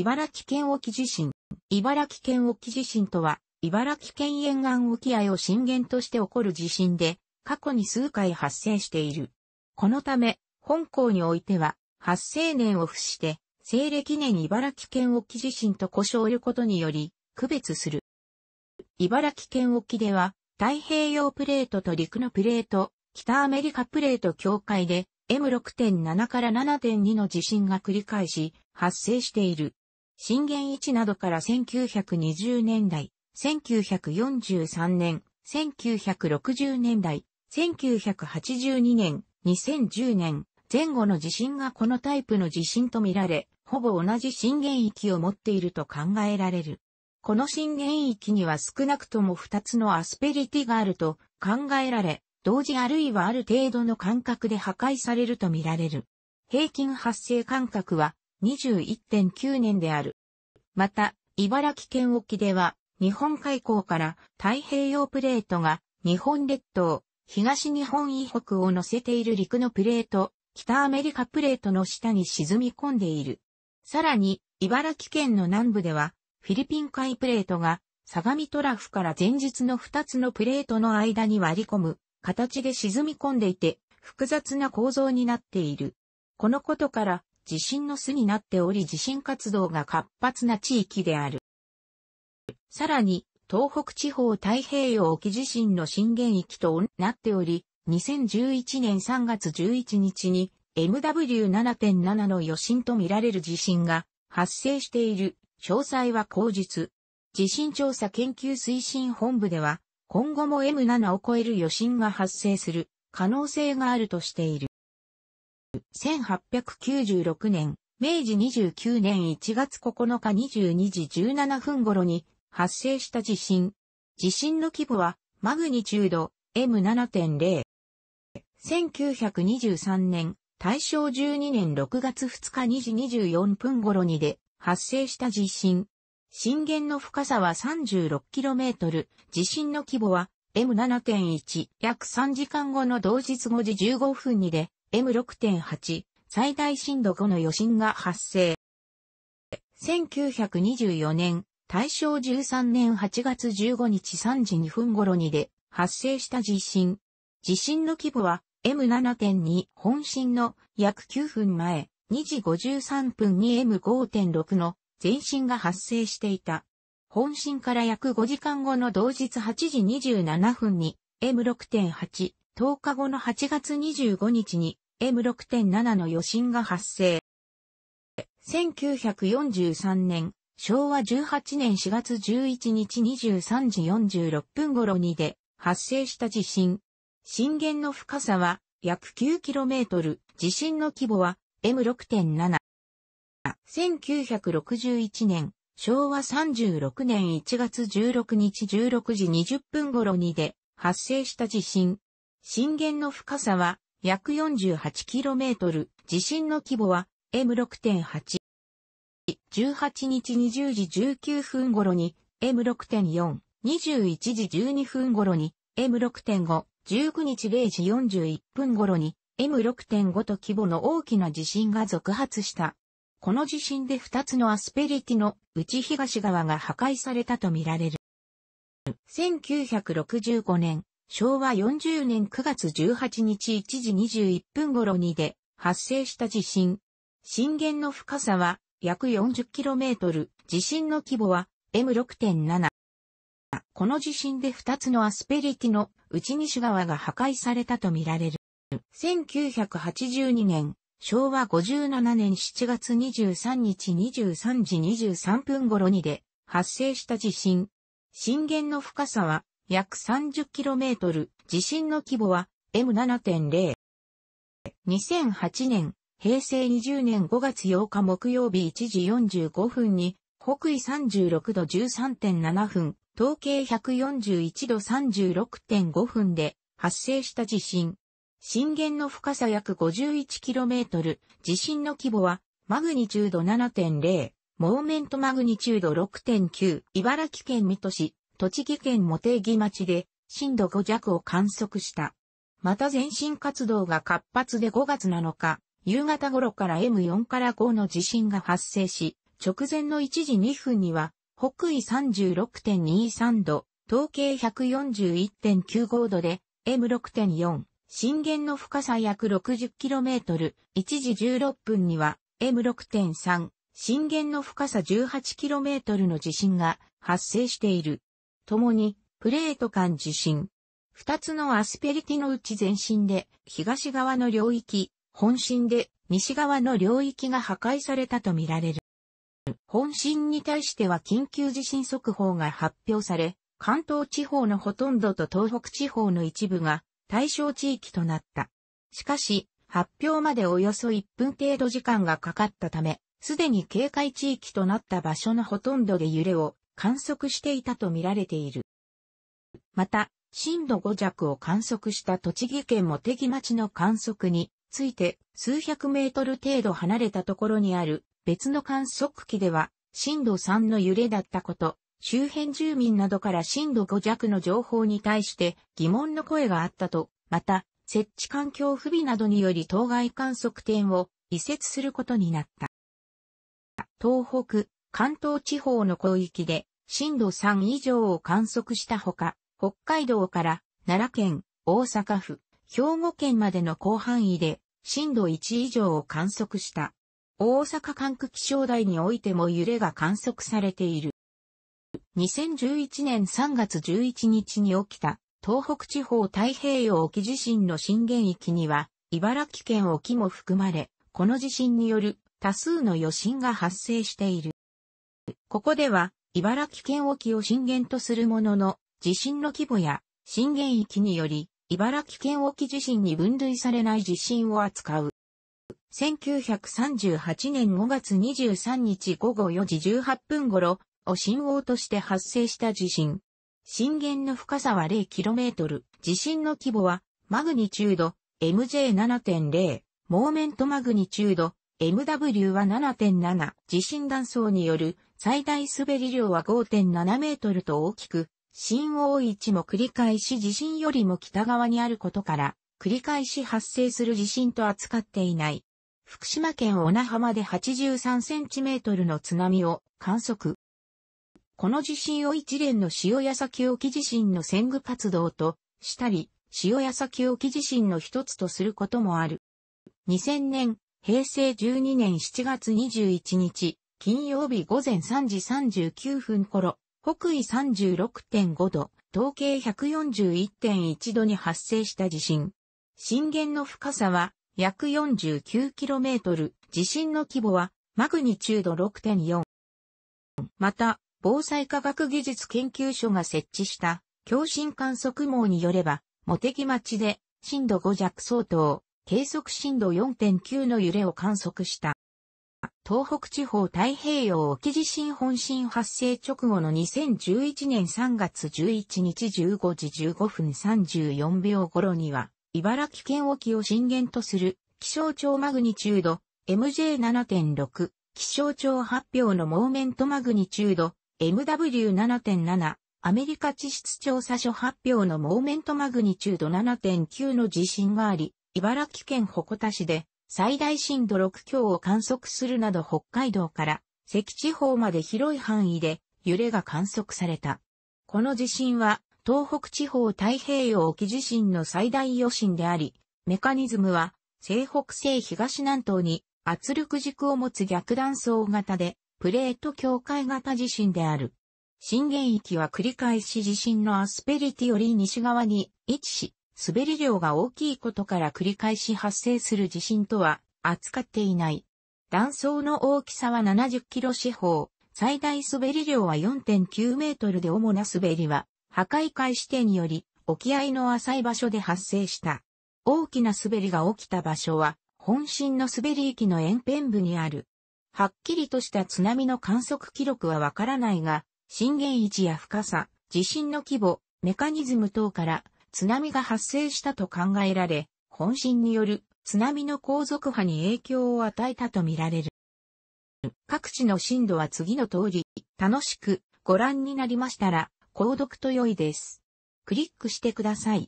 茨城県沖地震。茨城県沖地震とは、茨城県沿岸沖合を震源として起こる地震で、過去に数回発生している。このため、本校においては、発生年を付して、西暦年茨城県沖地震と呼称ることにより、区別する。茨城県沖では、太平洋プレートと陸のプレート、北アメリカプレート境界で、M6.7 から7.2の地震が繰り返し、発生している。震源位置などから1920年代、1943年、1960年代、1982年、2010年、前後の地震がこのタイプの地震とみられ、ほぼ同じ震源域を持っていると考えられる。この震源域には少なくとも2つのアスペリティがあると考えられ、同時あるいはある程度の間隔で破壊されるとみられる。平均発生間隔は21.9年である。また、茨城県沖では、日本海溝から太平洋プレートが日本列島、東日本以北を乗せている陸のプレート、北アメリカプレートの下に沈み込んでいる。さらに、茨城県の南部では、フィリピン海プレートが、相模トラフから前日の2つのプレートの間に割り込む形で沈み込んでいて、複雑な構造になっている。このことから、地震の巣になっており地震活動が活発な地域である。さらに、東北地方太平洋沖地震の震源域となっており、2011年3月11日に MW7.7 の余震とみられる地震が発生している。詳細は後日。地震調査研究推進本部では、今後も M7 を超える余震が発生する可能性があるとしている。1896年、明治29年1月9日22時17分頃に発生した地震。地震の規模はマグニチュード M7.0。1923年、大正12年6月2日2時24分頃にで発生した地震。震源の深さは 36km、地震の規模は M7.1 約3時間後の同日5時15分にで M6.8 最大震度5の余震が発生。1924年、大正13年8月15日3時2分頃にで発生した地震。地震の規模は M7.2 本震の約9分前、2時53分に M5.6 の前震が発生していた。本震から約5時間後の同日8時27分に M6.8 10日後の8月25日に M6.7 の余震が発生。1943年、昭和18年4月11日23時46分頃にで発生した地震。震源の深さは約 9km、地震の規模は M6.7。1961年、昭和36年1月16日16時20分頃にで発生した地震。震源の深さは約 48km、地震の規模は M6.8。18日20時19分頃に M6.4、21時12分頃に M6.5、19日0時41分頃に M6.5 と規模の大きな地震が続発した。この地震で2つのアスペリティの内東側が破壊されたとみられる。1965年、昭和40年9月18日1時21分頃にで発生した地震。震源の深さは約 40km、地震の規模は M6.7。この地震で2つのアスペリティの内西側が破壊されたとみられる。1982年、昭和57年7月23日23時23分頃にで発生した地震。震源の深さは約 30km、地震の規模は M7.0。2008年、平成20年5月8日木曜日1時45分に、北緯36度13.7分、統計141度36.5分で発生した地震。震源の深さ約 51km、地震の規模はマグニチュード7.0、モーメントマグニチュード6.9、茨城県水戸市、栃木県茂木町で震度5弱を観測した。また前進活動が活発で5月7日、夕方頃から M4 から5の地震が発生し、直前の1時2分には、北緯36.23度、東経141.95度で、M6.4、震源の深さ約 60km、1時16分には、M6.3、震源の深さ 18km の地震が発生している。共に、プレート間地震。二つのアスペリティのうち前進で、東側の領域、本震で、西側の領域が破壊されたとみられる。本震に対しては緊急地震速報が発表され、関東地方のほとんどと東北地方の一部が対象地域となった。しかし、発表までおよそ1分程度時間がかかったため、すでに警戒地域となった場所のほとんどで揺れを観測していたとみられている。また、震度5弱を観測した栃木県茂木町の観測について数百メートル程度離れたところにある別の観測機では震度3の揺れだったこと、周辺住民などから震度5弱の情報に対して疑問の声があったと、また設置環境不備などにより当該観測点を移設することになった。東北、関東地方の広域で震度3以上を観測したほか、北海道から奈良県、大阪府、兵庫県までの広範囲で震度1以上を観測した。大阪管区気象台においても揺れが観測されている。2011年3月11日に起きた東北地方太平洋沖地震の震源域には茨城県沖も含まれ、この地震による多数の余震が発生している。ここでは、茨城県沖を震源とするものの、地震の規模や震源域により、茨城県沖地震に分類されない地震を扱う。1938年5月23日午後4時18分頃を震央として発生した地震。震源の深さは 0km。地震の規模はマグニチュード MJ7.0、モーメントマグニチュード MW は7.7、地震断層による最大滑り量は5.7メートルと大きく、新大市も繰り返し地震よりも北側にあることから、繰り返し発生する地震と扱っていない。福島県小名浜で83センチメートルの津波を観測。この地震を一連の塩屋崎沖地震の戦具活動としたり、塩屋崎沖地震の一つとすることもある。2000年、平成12年7月21日、金曜日午前3時39分頃、北緯36.5度、統計141.1度に発生した地震。震源の深さは約 49km、地震の規模はマグニチュード6.4。また、防災科学技術研究所が設置した共振観測網によれば、茂木町で震度5弱相当、計測震度4.9の揺れを観測した。東北地方太平洋沖地震本震発生直後の2011年3月11日15時15分34秒頃には、茨城県沖を震源とする気象庁マグニチュード MJ7.6 気象庁発表のモーメントマグニチュード MW7.7 アメリカ地質調査所発表のモーメントマグニチュード7.9の地震があり、茨城県鉾田市で最大震度6強を観測するなど北海道から関地方まで広い範囲で揺れが観測された。この地震は東北地方太平洋沖地震の最大余震であり、メカニズムは西北西東南東に圧力軸を持つ逆断層型でプレート境界型地震である。震源域は繰り返し地震のアスペリティより西側に位置し、滑り量が大きいことから繰り返し発生する地震とは扱っていない。断層の大きさは70キロ四方、最大滑り量は4.9メートルで主な滑りは、破壊開始点により、沖合の浅い場所で発生した。大きな滑りが起きた場所は、本震の滑り域の沿辺部にある。はっきりとした津波の観測記録はわからないが、震源位置や深さ、地震の規模、メカニズム等から、津波が発生したと考えられ、本震による津波の後続波に影響を与えたとみられる。各地の震度は次の通り、楽しくご覧になりましたら、購読と良いです。クリックしてください。